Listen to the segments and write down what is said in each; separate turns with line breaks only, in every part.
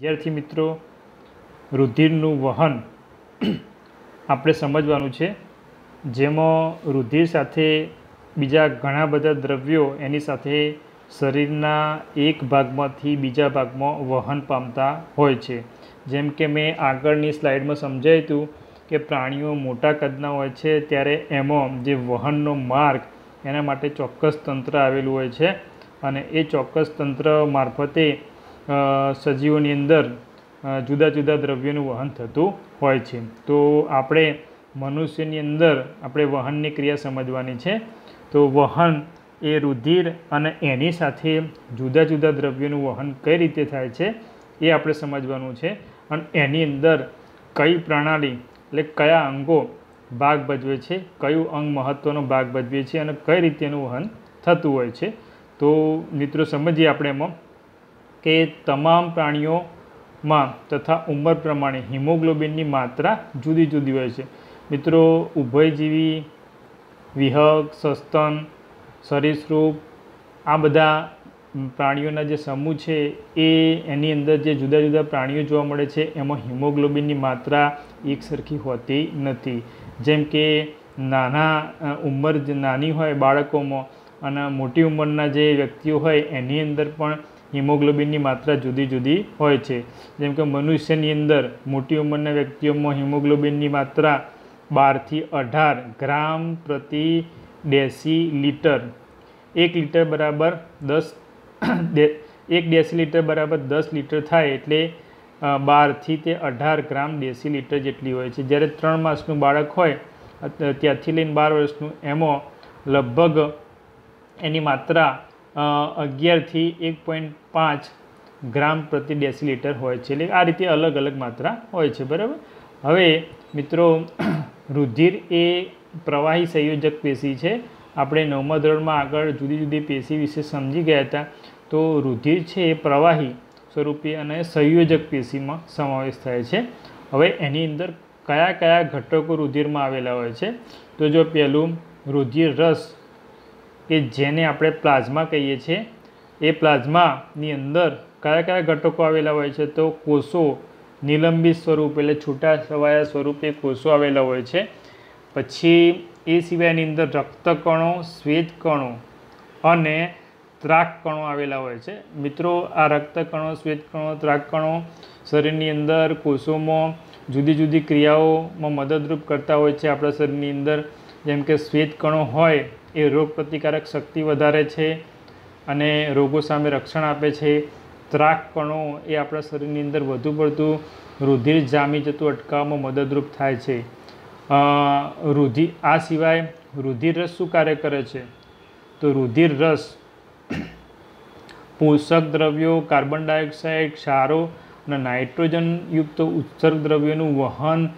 વિદ્યાર્થી મિત્રો રુધિરનું વહન આપણે સમજવાનું છે જેમાં રુધિર સાથે બીજા ઘણા બધા દ્રવ્યો એની સાથે શરીરના એક ભાગમાંથી બીજા ભાગમાં વહન પામતા હોય છે જેમ કે મેં આગળની સ્લાઇડમાં સમજાવ્યું હતું કે પ્રાણીઓ મોટા કદના હોય છે ત્યારે એમાં જે વહનનો માર્ગ એના માટે ચોક્કસ તંત્ર આવેલું હોય છે અને એ ચોક્કસ તંત્ર મારફતે સજીવોની અંદર જુદા જુદા દ્રવ્યોનું વહન થતું હોય છે તો આપણે મનુષ્યની અંદર આપણે વહનની ક્રિયા સમજવાની છે તો વહન એ રુધિર અને એની સાથે જુદા જુદા દ્રવ્યોનું વહન કઈ રીતે થાય છે એ આપણે સમજવાનું છે અને એની અંદર કઈ પ્રણાલી એટલે કયા અંગો ભાગ ભજવે છે કયું અંગ મહત્ત્વનો ભાગ ભજવે છે અને કઈ રીતે એનું વહન થતું હોય છે તો મિત્રો સમજીએ આપણે એમાં કે તમામ પ્રાણીઓમાં તથા ઉંમર પ્રમાણે હિમોગ્લોબિનની માત્રા જુદી જુદી હોય છે મિત્રો ઉભયજીવી વિહક સસ્તન સરીસૃપ આ બધા પ્રાણીઓના જે સમૂહ છે એ એની અંદર જે જુદા જુદા પ્રાણીઓ જોવા મળે છે એમાં હિમોગ્લોબિનની માત્રા એકસરખી હોતી નથી જેમ કે નાના ઉંમર જે નાની હોય બાળકોમાં અને મોટી ઉંમરના જે વ્યક્તિઓ હોય એની અંદર પણ હિમોગ્લોબિનની માત્રા જુદી જુદી હોય છે જેમ કે મનુષ્યની અંદર મોટી ઉંમરના વ્યક્તિઓમાં હિમોગ્લોબિનની માત્રા બારથી અઢાર ગ્રામ પ્રતિ ડેસી લીટર એક લીટર બરાબર દસ એક ડેસી લીટર બરાબર દસ લીટર થાય એટલે બારથી તે અઢાર ગ્રામ ડેસી લીટર જેટલી હોય છે જ્યારે ત્રણ માસનું બાળક હોય ત્યાંથી લઈને બાર વર્ષનું એમાં લગભગ એની માત્રા અગિયારથી એક પોઈન્ટ પાંચ ગ્રામ પ્રતિ ડેસિલિટર હોય છે એટલે આ રીતે અલગ અલગ માત્રા હોય છે બરાબર હવે મિત્રો રુધિર એ પ્રવાહી સંયોજક પેશી છે આપણે નવમા ધોરણમાં આગળ જુદી જુદી પેશી વિશે સમજી ગયા હતા તો રુધિર છે એ પ્રવાહી સ્વરૂપે અને સંયોજક પેશીમાં સમાવેશ થાય છે હવે એની અંદર કયા કયા ઘટકો રુધિરમાં આવેલા હોય છે તો જો પહેલું રુધિર રસ કે જેને આપણે પ્લાઝમા કહીએ છીએ એ પ્લાઝમાની અંદર કયા કયા ઘટકો આવેલા હોય છે તો કોષો નિલંબિત સ્વરૂપ એટલે છૂટા છવાયા સ્વરૂપે કોષો આવેલા હોય છે પછી એ સિવાયની અંદર રક્તકણો શ્વેતકણો અને ત્રાકકણો આવેલા હોય છે મિત્રો આ રક્તકણો શ્વેતકણો ત્રાકકણો શરીરની અંદર કોષોમાં જુદી જુદી ક્રિયાઓમાં મદદરૂપ કરતા હોય છે આપણા શરીરની અંદર જેમ કે શ્વેતકણો હોય એ રોગ પ્રતિકારક શક્તિ વધારે છે અને રોગો સામે રક્ષણ આપે છે ત્રાકપણો એ આપણા શરીરની અંદર વધુ પડતું રુધિર જામી જતું અટકાવવામાં મદદરૂપ થાય છે રુધિર આ સિવાય રુધિર રસ શું કાર્ય કરે છે તો રુધિર રસ પોષક દ્રવ્યો કાર્બન ડાયોક્સાઇડ ક્ષારો અને નાઇટ્રોજનયુક્ત ઉત્સર્ગ દ્રવ્યોનું વહન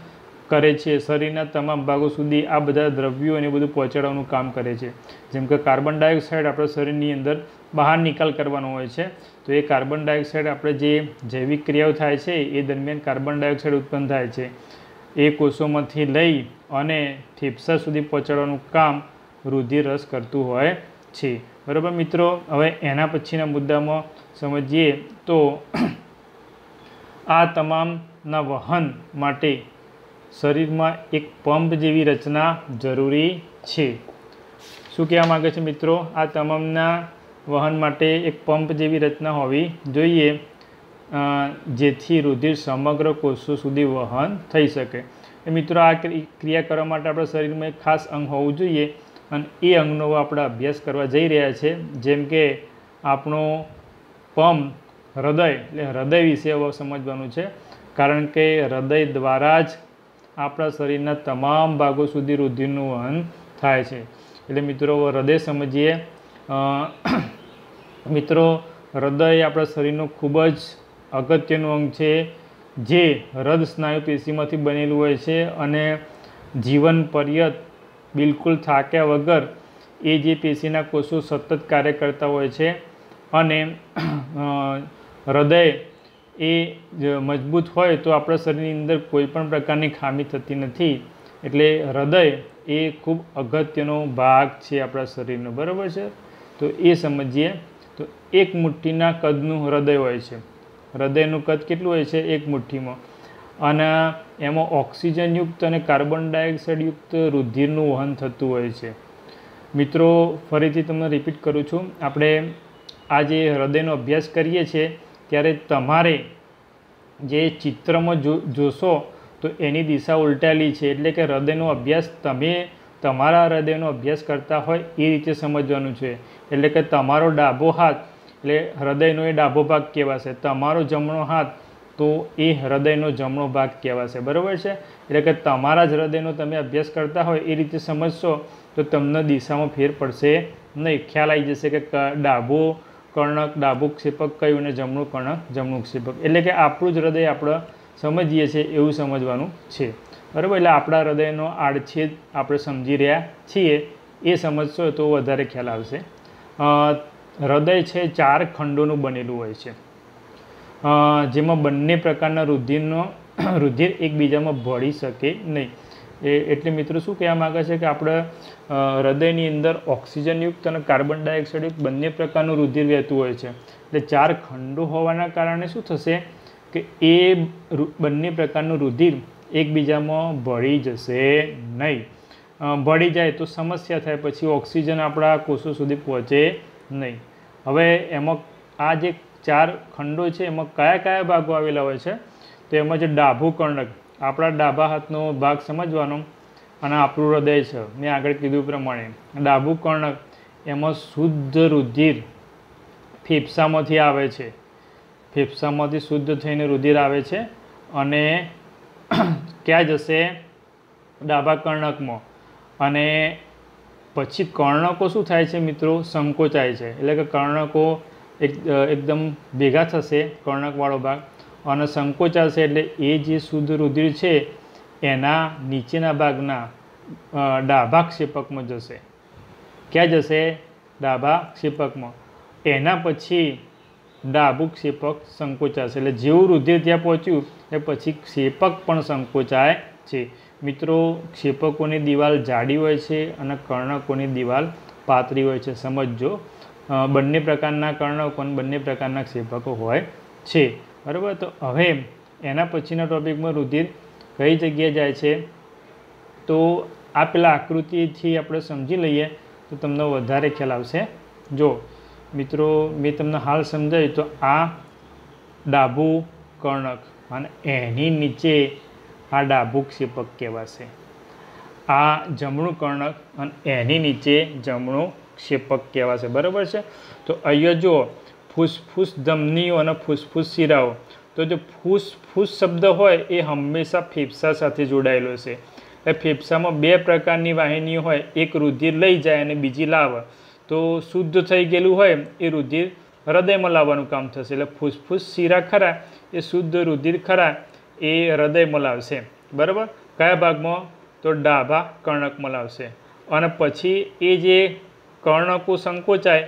કરે છે શરીરના તમામ ભાગો સુધી આ બધા દ્રવ્યો અને બધું પહોંચાડવાનું કામ કરે છે જેમ કે કાર્બન ડાયોક્સાઇડ આપણા શરીરની અંદર બહાર નિકાલ કરવાનો હોય છે તો એ કાર્બન ડાયોક્સાઇડ આપણે જે જૈવિક ક્રિયાઓ થાય છે એ દરમિયાન કાર્બન ડાયોક્સાઇડ ઉત્પન્ન થાય છે એ કોષોમાંથી લઈ અને ફેફસા સુધી પહોંચાડવાનું કામ રુધિરસ કરતું હોય છે બરાબર મિત્રો હવે એના પછીના મુદ્દામાં સમજીએ તો આ તમામના વહન માટે શરીરમાં એક પંપ જેવી રચના જરૂરી છે શું કહેવા માગે છે મિત્રો આ તમામના વહન માટે એક પંપ જેવી રચના હોવી જોઈએ જેથી રુધિર સમગ્ર કોષો સુધી વહન થઈ શકે એ મિત્રો આ ક્રિયા કરવા માટે આપણા શરીરમાં એક ખાસ અંગ હોવું જોઈએ અને એ અંગનો આપણે અભ્યાસ કરવા જઈ રહ્યા છે જેમ કે આપણો પંપ હૃદય એટલે હૃદય વિશે સમજવાનું છે કારણ કે હૃદય દ્વારા જ આપણા શરીરના તમામ ભાગો સુધી રુધિરનું વહન થાય છે એટલે મિત્રો હૃદય સમજીએ મિત્રો હૃદય આપણા શરીરનો ખૂબ જ અગત્યનું અંગ છે જે હૃદ સ્નાયુ પેશીમાંથી બનેલું હોય છે અને જીવન પર્યત બિલકુલ થાક્યા વગર એ જે પેશીના કોષો સતત કાર્ય કરતા હોય છે અને હૃદય એ મજબૂત હોય તો આપણા શરીરની અંદર કોઈપણ પ્રકારની ખામી થતી નથી એટલે હૃદય એ ખૂબ અગત્યનો ભાગ છે આપણા શરીરનો બરાબર છે તો એ સમજીએ તો એક મુઠ્ઠીના કદનું હૃદય હોય છે હૃદયનું કદ કેટલું હોય છે એક મુઠ્ઠીમાં અને એમાં ઓક્સિજનયુક્ત અને કાર્બન ડાયોક્સાઇડયુક્ત રુધિરનું વહન થતું હોય છે મિત્રો ફરીથી તમને રિપીટ કરું છું આપણે આજે હૃદયનો અભ્યાસ કરીએ છીએ ત્યારે તમારે જે ચિત્રમાં જો જોશો તો એની દિશા ઉલટેલી છે એટલે કે હૃદયનો અભ્યાસ તમે તમારા હૃદયનો અભ્યાસ કરતા હોય એ રીતે સમજવાનું છે એટલે કે તમારો ડાબો હાથ એટલે હૃદયનો એ ડાબો ભાગ કહેવાશે તમારો જમણો હાથ તો એ હૃદયનો જમણો ભાગ કહેવાશે બરાબર છે એટલે કે તમારા જ હૃદયનો તમે અભ્યાસ કરતા હોય એ રીતે સમજશો તો તમને દિશામાં ફેર પડશે નહીં ખ્યાલ આવી જશે કે ડાબો કર્ણક ડાબું ક્ષેપક કયું અને જમણું કર્ણક જમણું ક્ષેપક એટલે કે આપણું જ હૃદય આપણે સમજીએ છીએ એવું સમજવાનું છે બરાબર એટલે આપણા હૃદયનો આડછેદ આપણે સમજી રહ્યા છીએ એ સમજશો તો વધારે ખ્યાલ આવશે હૃદય છે ચાર ખંડોનું બનેલું હોય છે જેમાં બંને પ્રકારના રુધિરનો રુધિર એકબીજામાં ભળી શકે નહીં એ એટલે મિત્રો શું કહેવા માગે છે કે આપણે હૃદયની અંદર ઓક્સિજનયુક્ત અને કાર્બન ડાયોક્સાઇડયુક્ત બંને પ્રકારનું રુધિર વહેતું હોય છે એટલે ચાર ખંડો હોવાના કારણે શું થશે કે એ બંને પ્રકારનું રુધિર એકબીજામાં ભળી જશે નહીં ભળી જાય તો સમસ્યા થાય પછી ઓક્સિજન આપણા કોષો સુધી પહોંચે નહીં હવે એમાં આ જે ચાર ખંડો છે એમાં કયા કયા ભાગો આવેલા હોય છે તો એમાં જે ડાભો કર્ણક આપણા ડાબા હાથનો ભાગ સમજવાનો અને આપણું હૃદય છે મેં આગળ કીધું પ્રમાણે ડાબું કર્ણક એમાં શુદ્ધ રુધિર ફેફસામાંથી આવે છે ફેફસામાંથી શુદ્ધ થઈને રુધિર આવે છે અને ક્યાં જશે ડાબા કર્ણકમાં અને પછી કર્ણકો શું થાય છે મિત્રો સંકોચાય છે એટલે કે કર્ણકો એક એકદમ ભેગા થશે કર્ણકવાળો ભાગ અને સંકોચાશે એટલે એ જે શુદ્ધ રુધિર છે એના નીચેના ભાગના ડાભા ક્ષેપકમાં જશે ક્યાં જશે ડાભા ક્ષેપકમાં એના પછી ડાબુ ક્ષેપક સંકોચાશે એટલે જેવું રુધિર ત્યાં પહોંચ્યું એ પછી ક્ષેપક પણ સંકોચાય છે મિત્રો ક્ષેપકોની દિવાલ જાડી હોય છે અને કર્ણકોની દિવાલ પાતળી હોય છે સમજો બંને પ્રકારના કર્ણકો અને બંને પ્રકારના ક્ષેપકો હોય છે બરાબર તો હવે એના પછીના ટૉપિકમાં રુધિર કઈ જગ્યાએ જાય છે તો આ પેલા આકૃતિથી આપણે સમજી લઈએ તો તમને વધારે ખ્યાલ આવશે જો મિત્રો મેં તમને હાલ સમજાવ્યું તો આ ડાબું કર્ણક અને એની નીચે આ ડાબું ક્ષેપક કહેવાશે આ જમણું કર્ણક અને એની નીચે જમણું ક્ષેપક કહેવાશે બરાબર છે તો અહીંયા જુઓ ફૂસફૂસ ધમનીઓ અને ફૂસફૂસ શિરાઓ તો જે ફૂસફૂસ શબ્દ હોય એ હંમેશા ફેફસા સાથે જોડાયેલો છે એટલે ફેફસામાં બે પ્રકારની વાહિનીઓ હોય એક રુધિર લઈ જાય અને બીજી લાવે તો શુદ્ધ થઈ ગયેલું હોય એ રુધિર હૃદયમાં લાવવાનું કામ થશે એટલે ફૂસફૂસ શિરા ખરા એ શુદ્ધ રુધિર ખરા એ હૃદયમાં લાવશે બરાબર કયા ભાગમાં તો ડાભા કર્ણકમાં લાવશે અને પછી એ જે કર્ણકો સંકોચાય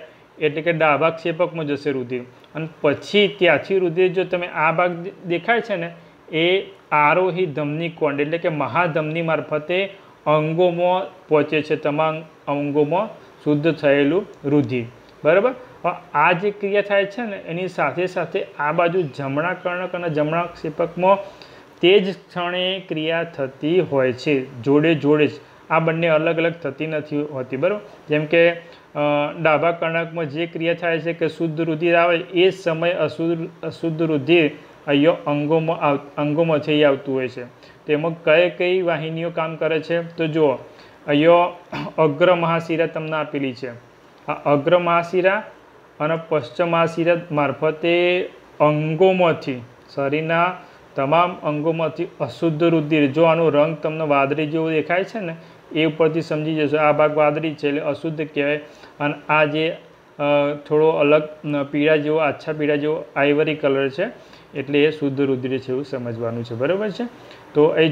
એટલે કે ડાભા ક્ષેપકમાં જશે રુધિર અને પછી ત્યાંથી રુધિર જો તમે આ ભાગ દેખાય છે ને એ આરોહી ધમની કોંડ એટલે કે મહાધમની મારફતે અંગોમાં પહોંચે છે તમામ અંગોમાં શુદ્ધ થયેલું રુધિર બરાબર આ જે ક્રિયા થાય છે ને એની સાથે સાથે આ બાજુ જમણા કર્ણક અને જમણા ક્ષેપકમાં તે જ ક્ષણે ક્રિયા થતી હોય છે જોડે જોડે જ આ બંને અલગ અલગ થતી નથી હોતી બરાબર જેમ કે ડાભા કર્ણકમાં જે ક્રિયા થાય છે કે શુદ્ધ રુધિર આવે એ સમયે અશુદ્ધ અશુદ્ધ રુધિર અહીંયા અંગોમાં આવ અંગોમાં છે આવતું હોય છે તેમાં કઈ કઈ વાહિનીઓ કામ કરે છે તો જુઓ અહીંયા અગ્ર મહાશિરા તમને આપેલી છે આ અગ્ર મહાશિરા અને પશ્ચિમ મહાશિરા મારફતે અંગોમાંથી શરીરના તમામ અંગોમાંથી અશુદ્ધ રુધિર જો આનો રંગ તમને વાદળી જેવો દેખાય છે ને એ ઉપરથી સમજી જશો આ ભાગ વાદળી છે એટલે અશુદ્ધ કહેવાય અને આ જે થોડો અલગ પીળા જેવો આછા પીળા જેવો આઈવરી કલર છે એટલે એ શુદ્ધ રુધિર છે એવું સમજવાનું છે બરાબર છે તો એ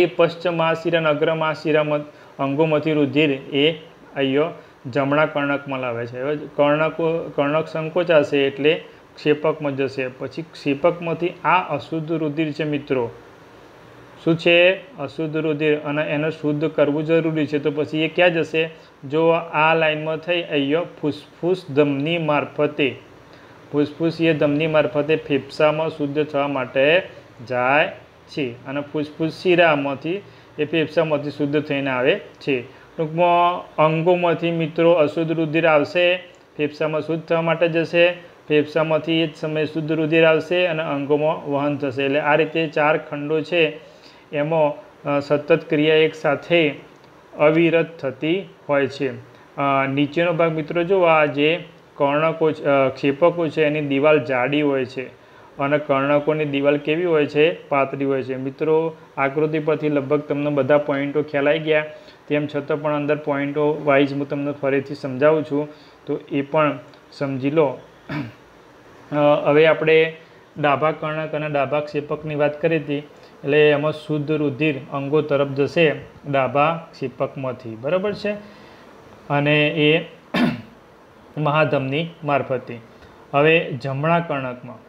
એ પશ્ચમાશિરા અગ્રમાશિરા અંગોમથી રુધિર એ અહીંયો જમણા કર્ણકમાં લાવે છે હવે કર્ણકો કર્ણક સંકોચાશે એટલે ક્ષેપકમાં જશે પછી ક્ષેપકમાંથી આ અશુદ્ધ રુધિર છે મિત્રો શું છે અશુદ્ધ રુધિર અને એને શુદ્ધ કરવું જરૂરી છે તો પછી એ ક્યાં જશે જો આ લાઇનમાં થઈ અહીંયા ફૂસફૂસ ધમની મારફતે ફૂસફૂસ એ ધમની મારફતે ફેફસામાં શુદ્ધ થવા માટે જાય છે અને ફૂસફૂસ શિરામાંથી એ ફેફસામાંથી શુદ્ધ થઈને આવે છે ટૂંકમાં અંગોમાંથી મિત્રો અશુદ્ધ રુધિર આવશે ફેફસામાં શુદ્ધ થવા માટે જશે ફેફસામાંથી એ જ સમયે શુદ્ધ રુધિર આવશે અને અંગોમાં વહન થશે એટલે આ રીતે ચાર ખંડો છે એમાં સતત ક્રિયા એક સાથે અવિરત થતી હોય છે નીચેનો ભાગ મિત્રો જો આ જે કર્ણકો ક્ષેપકો છે એની દિવાલ જાડી હોય છે અને કર્ણકોની દિવાલ કેવી હોય છે પાતળી હોય છે મિત્રો આકૃતિ પરથી લગભગ તમને બધા પોઈન્ટો ખ્યાલાઈ ગયા તેમ છતાં પણ અંદર પોઈન્ટો વાઇઝ હું તમને ફરીથી સમજાવું છું તો એ પણ સમજી લો હવે આપણે ડાભા કર્ણક અને ડાભા ક્ષેપકની વાત કરી હતી એટલે એમાં શુદ્ધ રુધિર અંગો તરફ જશે ડાભા ક્ષિપકમાંથી બરાબર છે અને એ મહાધમની મારફતે હવે જમણા કર્ણકમાં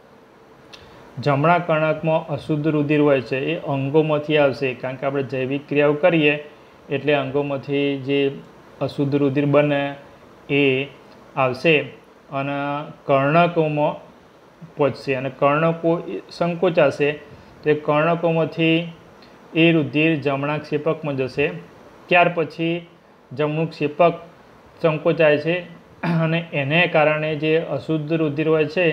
જમણા કર્ણકમાં અશુદ્ધ રુધિર હોય છે એ અંગોમાંથી આવશે કારણ કે આપણે જૈવિક ક્રિયાઓ કરીએ એટલે અંગોમાંથી જે અશુદ્ધ રુધિર બને એ આવશે અને કર્ણકોમાં પહોંચશે અને કર્ણકો સંકોચાશે તે કર્ણકોમાંથી એ રુધિર જમણા ક્ષેપકમાં જશે ત્યાર પછી જમણું ક્ષેપક સંકોચાય છે અને એને કારણે જે અશુદ્ધ રુધિર હોય છે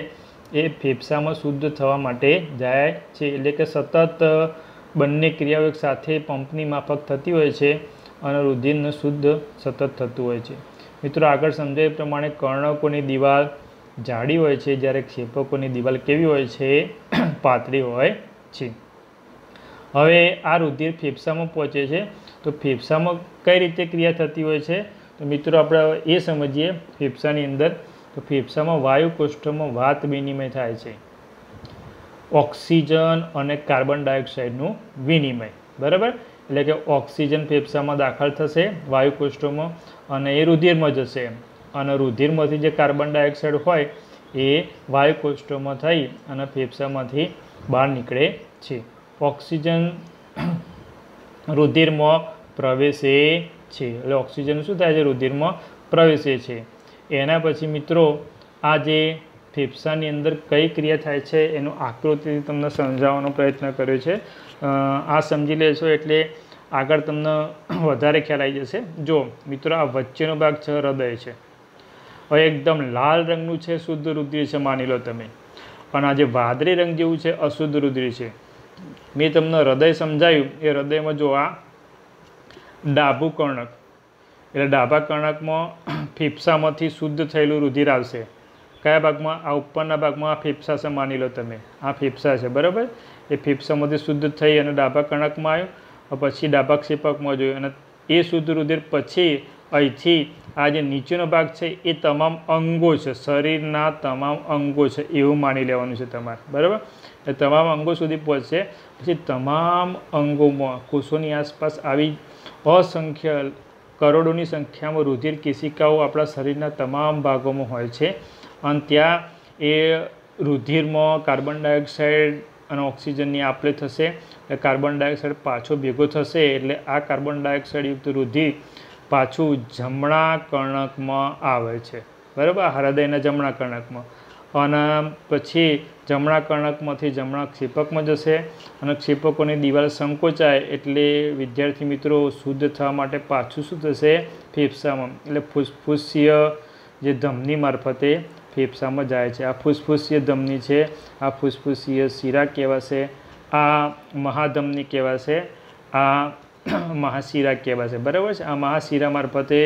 એ ફેફસામાં શુદ્ધ થવા માટે જાય છે એટલે કે સતત બંને ક્રિયાઓ સાથે પંપની માફક થતી હોય છે અને રુધિરનું શુદ્ધ સતત થતું હોય છે મિત્રો આગળ સમજાય પ્રમાણે કર્ણકોની દિવાલ જાડી હોય છે જ્યારે ક્ષેપકોની દિવાલ કેવી હોય છે પાતળી હોય છે હવે આ રુધિર ફેફસામાં પહોંચે છે તો ફેફસામાં કઈ રીતે ક્રિયા થતી હોય છે તો મિત્રો આપણે એ સમજીએ ફેફસાની અંદર તો ફેફસામાં વાયુ કોષ્ઠમાં વાત વિનિમય થાય છે ઓક્સિજન અને કાર્બન ડાયોક્સાઇડનું વિનિમય બરાબર એટલે કે ઓક્સિજન ફેફસામાં દાખલ થશે વાયુ કોષ્ઠમાં અને એ રુધિરમાં જશે અને રુધિરમાંથી જે કાર્બન ડાયોક્સાઇડ હોય એ વાયુ કોષ્ઠોમાં થઈ અને ફેફસામાંથી બહાર નીકળે છે ઓક્સિજન રુધિરમાં પ્રવેશે છે એટલે ઓક્સિજન શું થાય છે રુધિરમાં પ્રવેશે છે એના પછી મિત્રો આ જે ફેફસાની અંદર કઈ ક્રિયા થાય છે એનું આકૃતિ તમને સમજાવવાનો પ્રયત્ન કર્યો છે આ સમજી લેશો એટલે આગળ તમને વધારે ખ્યાલ આવી જશે જો મિત્રો આ વચ્ચેનો ભાગ છે હૃદય છે હવે એકદમ લાલ રંગનું છે શુદ્ધ રુધિર છે માની લો તમે પણ આ જે વાદળી રંગ જેવું છે અશુદ્ધ રુધિર છે મેં તમને હૃદય સમજાયું એ હૃદયમાં જો આ ડાભું કર્ણક એટલે ડાભા કર્ણકમાં ફેફસામાંથી શુદ્ધ થયેલું રુધિર આવશે કયા ભાગમાં આ ઉપરના ભાગમાં આ ફેફસા છે માની લો તમે આ ફેફસા છે બરાબર એ ફેફસામાંથી શુદ્ધ થઈ અને ડાભા કર્ણકમાં આવ્યું પછી ડાભા ક્ષેપકમાં જોયું અને એ શુદ્ધ રુધિર પછી અહીંથી આ જે નીચેનો ભાગ છે એ તમામ અંગો છે શરીરના તમામ અંગો છે એવું માની લેવાનું છે તમારે બરાબર એ તમામ અંગો સુધી પહોંચશે પછી તમામ અંગોમાં કોષોની આસપાસ આવી અસંખ્ય કરોડોની સંખ્યામાં રુધિર કેશિકાઓ આપણા શરીરના તમામ ભાગોમાં હોય છે અને ત્યાં એ રુધિરમાં કાર્બન ડાયોક્સાઇડ અને ઓક્સિજનની આપલે થશે એટલે કાર્બન ડાયોક્સાઇડ પાછો ભેગો થશે એટલે આ કાર્બન ડાયોક્સાઇડયુક્ત રુધિર પાછું જમણા કર્ણકમાં આવે છે બરાબર હૃદયના જમણા કર્ણકમાં અને પછી જમણા કર્ણકમાંથી જમણા ક્ષેપકમાં જશે અને ક્ષેપકોની દિવાલ સંકોચાય એટલે વિદ્યાર્થી મિત્રો શુદ્ધ થવા માટે પાછું શું થશે ફેફસામાં એટલે ફૂસફૂસીય જે ધમની મારફતે ફેફસામાં જાય છે આ ફૂસફૂસીય ધમની છે આ ફૂસફૂસીય શિરા કહેવાશે આ મહાધમની કહેવાશે આ મહાશિરા કહેવાશે બરાબર છે આ મહાશિરા મારફતે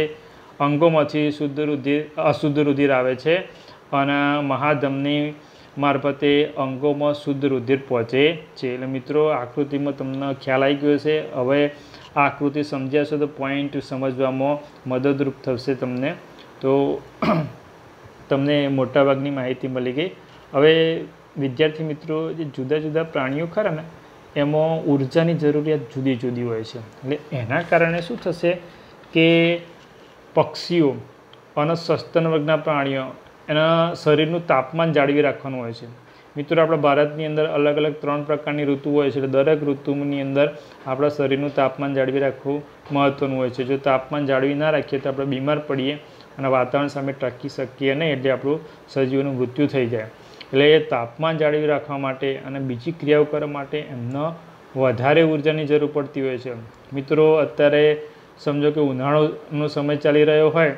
અંગોમાંથી શુદ્ધ રુધિર અશુદ્ધ રુધિર આવે છે અને મહાધમની મારફતે અંગોમાં શુદ્ધ રુધિર પહોંચે છે એટલે મિત્રો આકૃતિમાં તમને ખ્યાલ આવી ગયો છે હવે આ આકૃતિ સમજ્યાશો તો પોઈન્ટ સમજવામાં મદદરૂપ થશે તમને તો તમને મોટાભાગની માહિતી મળી ગઈ હવે વિદ્યાર્થી મિત્રો જે જુદા જુદા પ્રાણીઓ ખરા ને એમાં ઉર્જાની જરૂરિયાત જુદી જુદી હોય છે એટલે એના કારણે શું થશે કે પક્ષીઓ અને સસ્તન વર્ગના પ્રાણીઓ એના શરીરનું તાપમાન જાળવી રાખવાનું હોય છે મિત્રો આપણા ભારતની અંદર અલગ અલગ ત્રણ પ્રકારની ઋતુ હોય છે એટલે દરેક ઋતુની અંદર આપણા શરીરનું તાપમાન જાળવી રાખવું મહત્ત્વનું હોય છે જો તાપમાન જાળવી ના રાખીએ તો આપણે બીમાર પડીએ અને વાતાવરણ સામે ટકી શકીએ નહીં એટલે આપણું સજીવનું મૃત્યુ થઈ જાય એટલે એ તાપમાન જાળવી રાખવા માટે અને બીજી ક્રિયાઓ કરવા માટે એમનો વધારે ઊર્જાની જરૂર પડતી હોય છે મિત્રો અત્યારે સમજો કે ઉનાળોનો સમય ચાલી રહ્યો હોય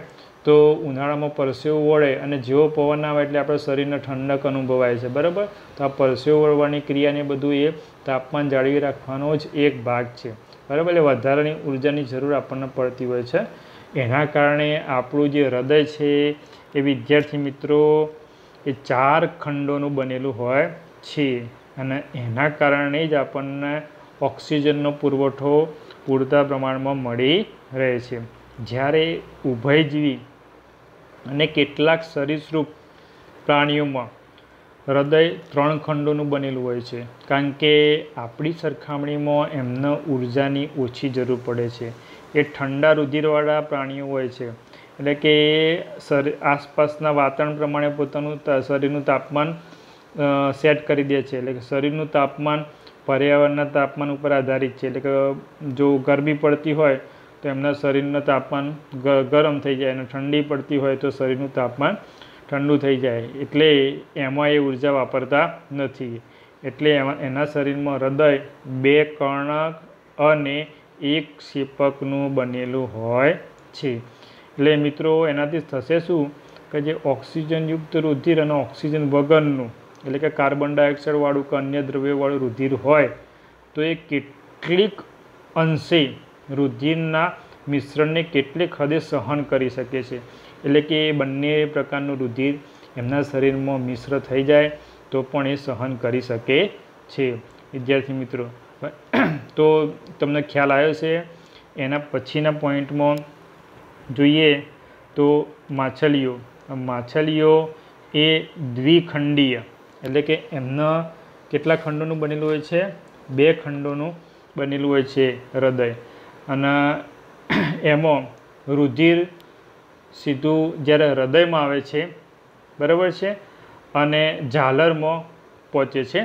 તો ઉનાળામાં પરસેવો વળે અને જેવો પવન આવે એટલે આપણા શરીરને ઠંડક અનુભવાય છે બરાબર તો આ પરસેવો વળવાની ક્રિયાને બધું એ તાપમાન જાળવી રાખવાનો જ એક ભાગ છે બરાબર એટલે વધારાની ઉર્જાની જરૂર આપણને પડતી હોય છે એના કારણે આપણું જે હૃદય છે એ વિદ્યાર્થી મિત્રો એ ચાર ખંડોનું બનેલું હોય છે અને એના કારણે જ આપણને ઓક્સિજનનો પુરવઠો પૂરતા પ્રમાણમાં મળી રહે છે જ્યારે ઉભયજીવી અને કેટલાક સરીસૃપ પ્રાણીઓમાં હૃદય ત્રણ ખંડોનું બનેલું હોય છે કારણ કે આપણી સરખામણીમાં એમને ઉર્જાની ઓછી જરૂર પડે છે એ ઠંડા રુધિરવાળા પ્રાણીઓ હોય છે એટલે કે શરીર આસપાસના વાતાવરણ પ્રમાણે પોતાનું શરીરનું તાપમાન સેટ કરી દે છે એટલે કે શરીરનું તાપમાન પર્યાવરણના તાપમાન ઉપર આધારિત છે એટલે કે જો ગરમી પડતી હોય તો એમના શરીરનું તાપમાન ગરમ થઈ જાય અને ઠંડી પડતી હોય તો શરીરનું તાપમાન ઠંડુ થઈ જાય એટલે એમાં એ ઉર્જા વાપરતા નથી એટલે એમાં એના શરીરમાં હૃદય બે કર્ણક અને એક શેપકનું બનેલું હોય છે એટલે મિત્રો એનાથી થશે શું કે જે ઓક્સિજનયુક્ત રુધિર અને ઓક્સિજન વગરનું એટલે કે કાર્બન ડાયોક્સાઇડવાળું કે અન્ય દ્રવ્યવાળું રુધિર હોય તો એ કેટલીક અંશે રુધિરના મિશ્રણને કેટલીક હદે સહન કરી શકે છે એટલે કે એ બંને પ્રકારનું રુધિર એમના શરીરમાં મિશ્ર થઈ જાય તો પણ એ સહન કરી શકે છે વિદ્યાર્થી મિત્રો તો તમને ખ્યાલ આવ્યો છે એના પછીના પોઈન્ટમાં જોઈએ તો માછલીઓ માછલીઓ એ દ્વિખંડીય એટલે કે એમના કેટલા ખંડોનું બનેલું હોય છે બે ખંડોનું બનેલું હોય છે હૃદય અને એમાં રુધિર સીધું જ્યારે હૃદયમાં આવે છે બરાબર છે અને ઝાલરમાં પહોંચે છે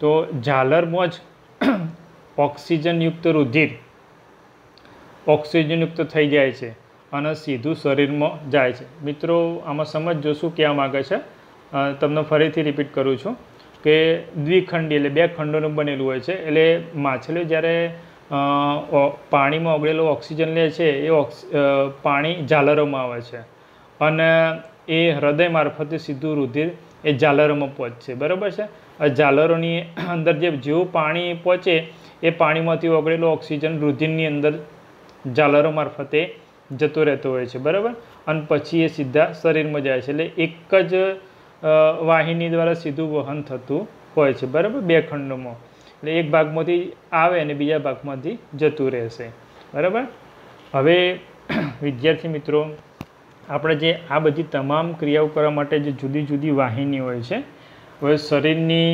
તો ઝાલરમાં જ ઓક્સિજનયુક્ત રુધિર ઓક્સિજનયુક્ત થઈ જાય છે અને સીધું શરીરમાં જાય છે મિત્રો આમાં સમજજો શું કહેવા માગે છે તમને ફરીથી રિપીટ કરું છું કે દ્વિખંડી એટલે બે ખંડોનું બનેલું હોય છે એટલે માછલીઓ જ્યારે પાણીમાં ઓગળેલો ઓક્સિજન લે છે એ પાણી ઝાલરોમાં આવે છે અને એ હૃદય મારફતે સીધું રુધિર એ ઝાલરોમાં પહોંચશે બરાબર છે ઝાલરોની અંદર જે જેવું પાણી પહોંચે એ પાણીમાંથી ઓગળેલો ઓક્સિજન રુધિરની અંદર ઝાલરો મારફતે જતો રહેતો હોય છે બરાબર અને પછી એ સીધા શરીરમાં જાય છે એટલે એક જ વાહિની દ્વારા સીધું વહન થતું હોય છે બરાબર બે ખંડોમાં એટલે એક ભાગમાંથી આવે અને બીજા ભાગમાંથી જતું રહેશે બરાબર હવે વિદ્યાર્થી મિત્રો આપણે જે આ બધી તમામ ક્રિયાઓ કરવા માટે જે જુદી જુદી વાહિની હોય છે હવે શરીરની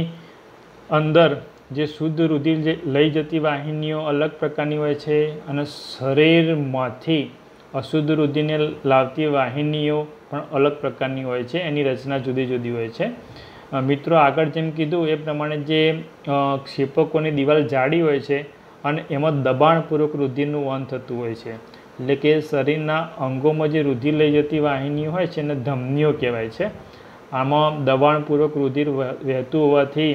અંદર જે શુદ્ધ રુધિર જે લઈ જતી વાહિનીઓ અલગ પ્રકારની હોય છે અને શરીરમાંથી અશુદ્ધ રુધિરને લાવતી વાહિનીઓ પણ અલગ પ્રકારની હોય છે એની રચના જુદી જુદી હોય છે મિત્રો આગળ જેમ કીધું એ પ્રમાણે જે ક્ષેપકોની દિવાલ જાડી હોય છે અને એમાં દબાણપૂર્વક રુધિરનું વહન થતું હોય છે એટલે કે શરીરના અંગોમાં જે રુધિર લઈ જતી વાહિનીઓ હોય છે એને ધમનીઓ કહેવાય છે આમાં દબાણપૂર્વક રુધિર વહેતું હોવાથી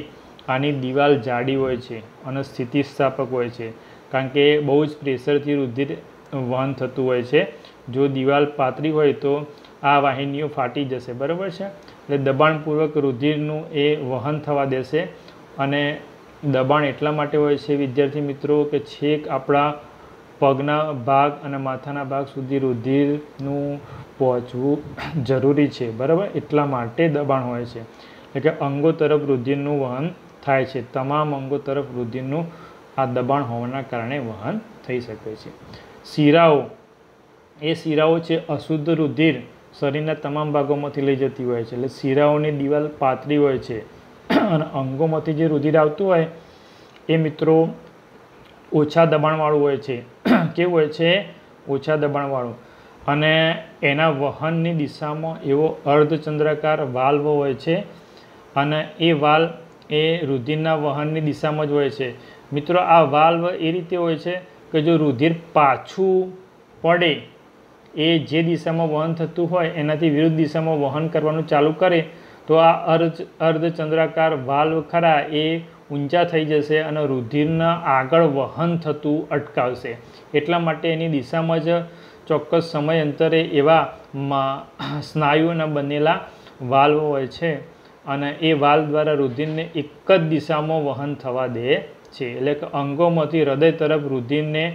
આની દિવાલ જાડી હોય છે અને સ્થિતિસ્થાપક હોય છે કારણ કે બહુ જ પ્રેશરથી રુધિર વહન થતું હોય છે જો દિવાલ પાતળી હોય તો આ વાહિનીઓ ફાટી જશે બરાબર છે એટલે દબાણપૂર્વક રુધિરનું એ વહન થવા દેશે અને દબાણ એટલા માટે હોય છે વિદ્યાર્થી મિત્રો કે છેક આપણા પગના ભાગ અને માથાના ભાગ સુધી રુધિરનું પહોંચવું જરૂરી છે બરાબર એટલા માટે દબાણ હોય છે એટલે કે અંગો તરફ રુધિરનું વહન થાય છે તમામ અંગો તરફ રુધિરનું આ દબાણ હોવાના કારણે વહન થઈ શકે છે શિરાઓ એ શિરાઓ છે અશુદ્ધ રુધિર શરીરના તમામ ભાગોમાંથી લઈ જતી હોય છે એટલે શીરાઓની દિવાલ પાતળી હોય છે અને અંગોમાંથી જે રુધિર આવતું હોય એ મિત્રો ઓછા દબાણવાળું હોય છે કેવું હોય છે ઓછા દબાણવાળું અને એના વહનની દિશામાં એવો અર્ધચંદ્રાકાર વાલ્વ હોય છે અને એ વાલ્વ એ રુધિરના વહનની દિશામાં જ હોય છે મિત્રો આ વાલ્વ એ રીતે હોય છે કે જો રુધિર પાછું પડે એ જે દિશામાં વહન થતું હોય એનાથી વિરુદ્ધ દિશામાં વહન કરવાનું ચાલુ કરે તો આ અર્ધ અર્ધચંદ્રાકાર વાલ્વ ખરા એ ઊંચા થઈ જશે અને રુધિરના આગળ વહન થતું અટકાવશે એટલા માટે એની દિશામાં જ ચોક્કસ સમય અંતરે એવા સ્નાયુઓના બનેલા વાલ્વ હોય છે અને એ વાલ્વ દ્વારા રુધિરને એક જ દિશામાં વહન થવા દે છે એટલે કે અંગોમાંથી હૃદય તરફ રુધિરને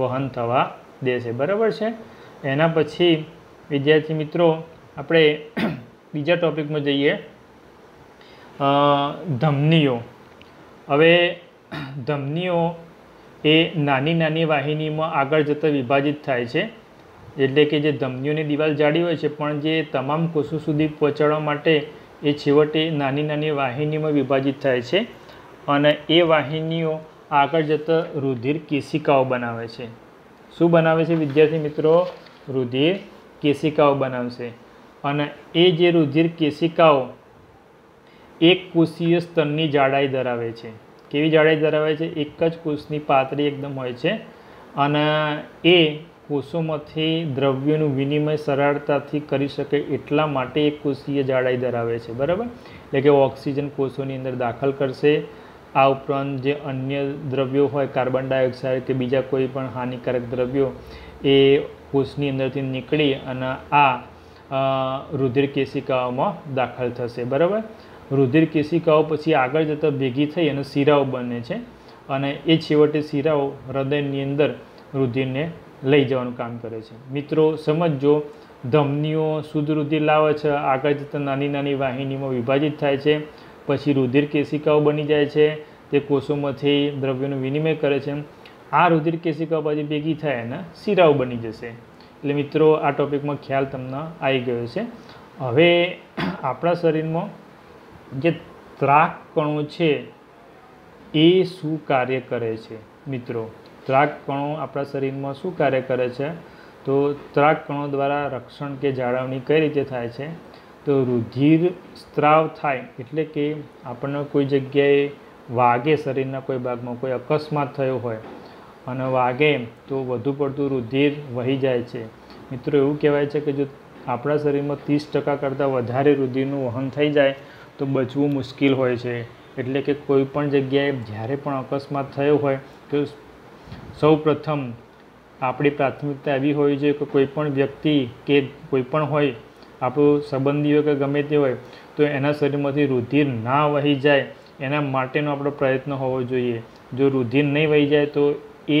વહન થવા દે છે બરાબર છે એના પછી વિદ્યાર્થી મિત્રો આપણે બીજા ટૉપિકમાં જઈએ ધમનીઓ હવે ધમનીઓ એ નાની નાની વાહિનીમાં આગળ જતાં વિભાજિત થાય છે એટલે કે જે ધમનીઓની દિવાલ જાડી હોય છે પણ જે તમામ કોષો સુધી પહોંચાડવા માટે એ છેવટે નાની નાની વાહિનીમાં વિભાજિત થાય છે અને એ વાહિનીઓ આગળ જતા રુધિર કેશિકાઓ બનાવે છે શું બનાવે છે વિદ્યાર્થી મિત્રો રુધિર કેશિકાઓ બનાવશે અને એ જે રુધિર કેશિકાઓ એક કોષીય સ્તરની જાડાઈ ધરાવે છે કેવી જાડાઈ ધરાવે છે એક જ કોષની પાતળી એકદમ હોય છે અને એ કોષોમાંથી દ્રવ્યનું વિનિમય સરળતાથી કરી શકે એટલા માટે એક કોષીય જાડાઈ ધરાવે છે બરાબર એટલે કે ઓક્સિજન કોષોની અંદર દાખલ કરશે આ ઉપરાંત જે અન્ય દ્રવ્યો હોય કાર્બન ડાયોક્સાઇડ કે બીજા કોઈ પણ હાનિકારક દ્રવ્યો એ કોષની અંદરથી નીકળી અને આ રુધિર કેશિકાઓમાં દાખલ થશે બરાબર રુધિર કેશિકાઓ પછી આગળ જતાં ભેગી થઈ અને શિરાઓ બને છે અને એ છેવટે શિરાઓ હૃદયની અંદર રુધિરને લઈ જવાનું કામ કરે છે મિત્રો સમજો ધમનીઓ શુદ્ધ રુધિર લાવે છે આગળ જતાં નાની નાની વાહિનીમાં વિભાજિત થાય છે પછી રુધિર કેશિકાઓ બની જાય છે તે કોષોમાંથી દ્રવ્યનું વિનિમય કરે છે આ રુધિર કેશિકાઓ પછી ભેગી થાય અને શિરાઓ બની જશે એટલે મિત્રો આ ટૉપિકમાં ખ્યાલ તમને આવી ગયો છે હવે આપણા શરીરમાં જે ત્રાક કણો છે એ શું કાર્ય કરે છે મિત્રો ત્રાક કણો આપણા શરીરમાં શું કાર્ય કરે છે તો ત્રાક કણો દ્વારા રક્ષણ કે જાળવણી કઈ રીતે થાય છે તો રુધિર સ્ત્રાવ થાય એટલે કે આપણને કોઈ જગ્યાએ વાગે શરીરના કોઈ ભાગમાં કોઈ અકસ્માત થયો હોય અને વાગે તો વધુ પડતું રુધિર વહી જાય છે મિત્રો એવું કહેવાય છે કે જો આપણા શરીરમાં ત્રીસ ટકા કરતાં વધારે રુધિરનું વહન થઈ જાય તો બચવું મુશ્કેલ હોય છે એટલે કે કોઈ પણ જગ્યાએ જ્યારે પણ અકસ્માત થયો હોય તો સૌ પ્રથમ આપણી પ્રાથમિકતા એવી હોવી જોઈએ કે કોઈ પણ વ્યક્તિ કે કોઈ પણ હોય આપણું સંબંધીઓ કે ગમે તે હોય તો એના શરીરમાંથી રુધિર ના વહી જાય એના માટેનો આપણો પ્રયત્ન હોવો જોઈએ જો રુધિર નહીં વહી જાય તો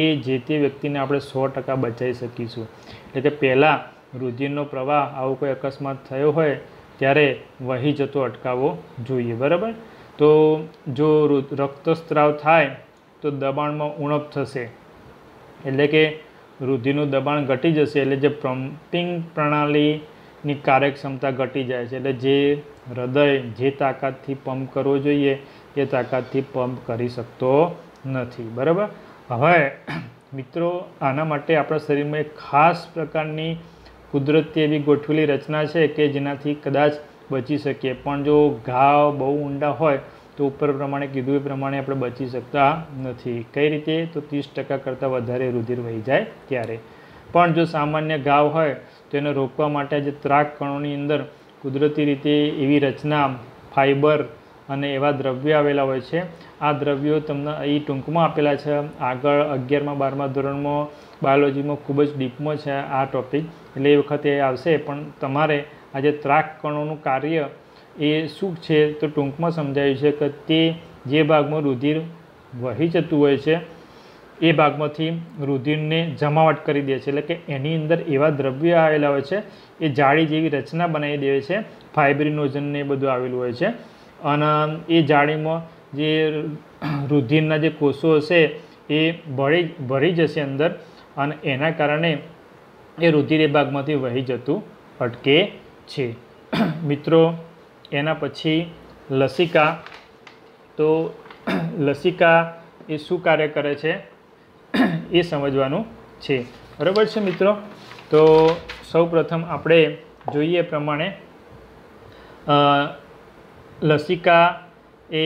એ જે તે વ્યક્તિને આપણે સો ટકા બચાવી શકીશું એટલે કે પહેલાં રુધિરનો પ્રવાહ આવો કોઈ અકસ્માત થયો હોય ત્યારે વહી જતો અટકાવવો જોઈએ બરાબર તો જો રક્તસ્ત્રાવ થાય તો દબાણમાં ઉણપ થશે એટલે કે રુધિરનું દબાણ ઘટી જશે એટલે જે પમ્પિંગ પ્રણાલી ની કાર્યક્ષમતા ઘટી જાય છે એટલે જે હૃદય જે તાકાતથી પંપ કરવો જોઈએ એ તાકાતથી પંપ કરી શકતો નથી બરાબર હવે મિત્રો આના માટે આપણા શરીરમાં એક ખાસ પ્રકારની કુદરતી એવી ગોઠવેલી રચના છે કે જેનાથી કદાચ બચી શકીએ પણ જો ઘાવ બહુ ઊંડા હોય તો ઉપર પ્રમાણે કીધું એ પ્રમાણે આપણે બચી શકતા નથી કઈ રીતે તો ત્રીસ ટકા કરતાં વધારે રુધિર વહી જાય ત્યારે પણ જો સામાન્ય ઘાવ હોય તેને રોકવા માટે જે ત્રાક કણોની અંદર કુદરતી રીતે એવી રચના ફાઇબર અને એવા દ્રવ્યો આવેલા હોય છે આ દ્રવ્યો તમને અહીં ટૂંકમાં આપેલા છે આગળ અગિયારમાં બારમા ધોરણમાં બાયોલોજીમાં ખૂબ જ ડીપમાં છે આ ટૉપિક એટલે એ વખતે આવશે પણ તમારે આજે ત્રાક કણોનું કાર્ય એ શું છે તો ટૂંકમાં સમજાયું છે કે તે જે ભાગમાં રુધિર વહી જતું હોય છે એ ભાગમાંથી રુધિરને જમાવટ કરી દે છે એટલે કે એની અંદર એવા દ્રવ્ય આવેલા હોય છે એ જાળી જેવી રચના બનાવી દે છે ફાઇબ્રિનોજન ને બધું આવેલું હોય છે અને એ જાળીમાં જે રુધિરના જે કોષો હશે એ ભળી ભરી જશે અંદર અને એના કારણે એ રુધિર એ ભાગમાંથી વહી જતું અટકે છે મિત્રો એના પછી લસિકા તો લસિકા એ શું કાર્ય કરે છે એ સમજવાનું છે બરાબર છે મિત્રો તો સૌપ્રથમ આપણે જોઈએ પ્રમાણે લસિકા એ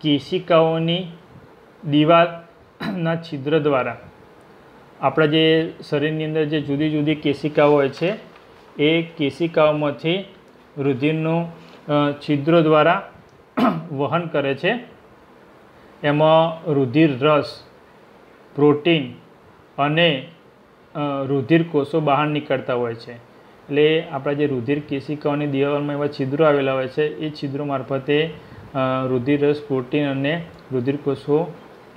કેશિકાઓની દીવાલના છિદ્ર દ્વારા આપણા જે શરીરની અંદર જે જુદી જુદી કેશિકાઓ હોય છે એ કેશિકાઓમાંથી રુધિરનું છિદ્રો દ્વારા વહન કરે છે એમાં રુધિર રસ પ્રોટીન અને રુધિર કોષો બહાર નીકળતા હોય છે એટલે આપણા જે રુધિર કેશિકાઓની દિવાલમાં એવા છિદ્રો આવેલા હોય છે એ છિદ્રો મારફતે રુધિર રસ પ્રોટીન અને રુધિર કોષો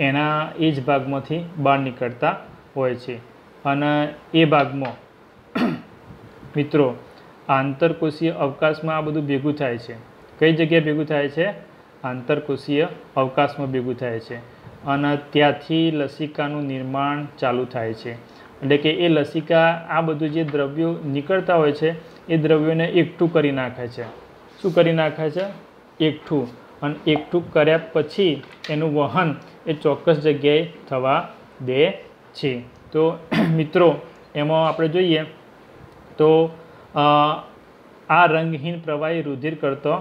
એના એ જ ભાગમાંથી બહાર નીકળતા હોય છે અને એ ભાગમાં મિત્રો આંતરકોષીય અવકાશમાં આ બધું ભેગું થાય છે કઈ જગ્યાએ ભેગું થાય છે આંતરકોષીય અવકાશમાં ભેગું થાય છે અને ત્યાંથી લસિકાનું નિર્માણ ચાલુ થાય છે એટલે કે એ લસિકા આ બધું જે દ્રવ્યો નીકળતા હોય છે એ દ્રવ્યોને એકઠું કરી નાખે છે શું કરી નાખે છે એકઠું અને એકઠું કર્યા પછી એનું વહન એ ચોક્કસ જગ્યાએ થવા દે છે તો મિત્રો એમાં આપણે જોઈએ તો આ રંગહીન પ્રવાહી રુધિર કરતો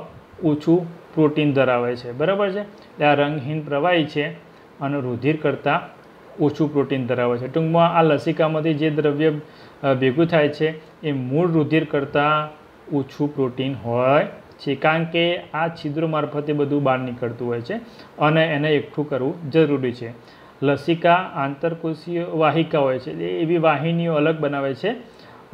ઓછું પ્રોટીન ધરાવે છે બરાબર છે એટલે આ રંગહીન પ્રવાહી છે અને રુધિર કરતાં ઓછું પ્રોટીન ધરાવે છે ટૂંકમાં આ લસિકામાંથી જે દ્રવ્ય ભેગું થાય છે એ મૂળ રુધિર કરતાં ઓછું પ્રોટીન હોય છે કારણ કે આ છિદ્રો મારફતે બધું બહાર નીકળતું હોય છે અને એને એકઠું કરવું જરૂરી છે લસિકા આંતરકોષીય વાહિકા હોય છે એવી વાહિનીઓ અલગ બનાવે છે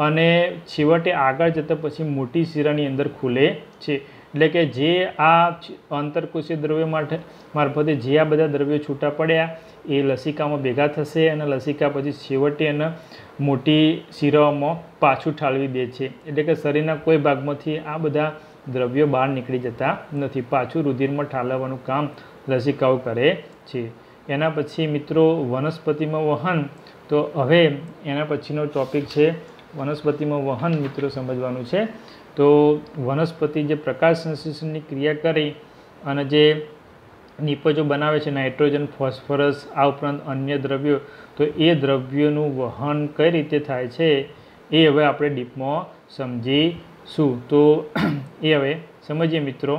અને છેવટે આગળ જતાં પછી મોટી શીરાની અંદર ખુલે છે એટલે કે જે આ અંતરકોષીય દ્રવ્ય માટે મારફતે જે આ બધા દ્રવ્યો છૂટા પડ્યા એ લસિકામાં ભેગા થશે અને લસિકા પછી છેવટે એને મોટી શિરાઓમાં પાછું ઠાલવી દે છે એટલે કે શરીરના કોઈ ભાગમાંથી આ બધા દ્રવ્યો બહાર નીકળી જતા નથી પાછું રુધિરમાં ઠાલવવાનું કામ લસિકાઓ કરે છે એના પછી મિત્રો વનસ્પતિમાં વહન તો હવે એના પછીનો ટૉપિક છે વનસ્પતિમાં વહન મિત્રો સમજવાનું છે તો વનસ્પતિ જે પ્રકાશ સંશ્લેષણની ક્રિયા કરી અને જે નિપજો બનાવે છે નાઇટ્રોજન ફોસ્ફરસ આ ઉપરાંત અન્ય દ્રવ્યો તો એ દ્રવ્યોનું વહન કઈ રીતે થાય છે એ હવે આપણે ડીપમાં સમજીશું તો એ હવે સમજીએ મિત્રો